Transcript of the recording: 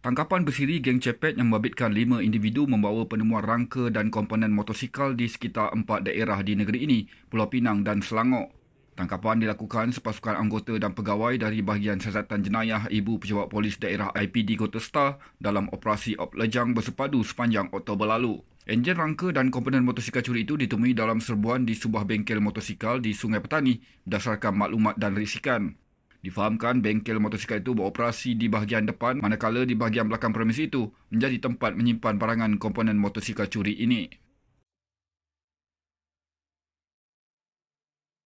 Tangkapan bersiri geng cepet yang membabitkan lima individu membawa penemuan rangka dan komponen motosikal di sekitar empat daerah di negeri ini, Pulau Pinang dan Selangor. Tangkapan dilakukan sepasukan anggota dan pegawai dari bahagian siasatan jenayah Ibu Pejabat Polis Daerah IPD Kota Star dalam operasi Op Lejang bersepadu sepanjang Oktober lalu. Enjin rangka dan komponen motosikal curi itu ditemui dalam serbuan di sebuah bengkel motosikal di Sungai Petani berdasarkan maklumat dan risikan. Difahamkan bengkel motosikal itu beroperasi di bahagian depan manakala di bahagian belakang premis itu menjadi tempat menyimpan barangan komponen motosikal curi ini.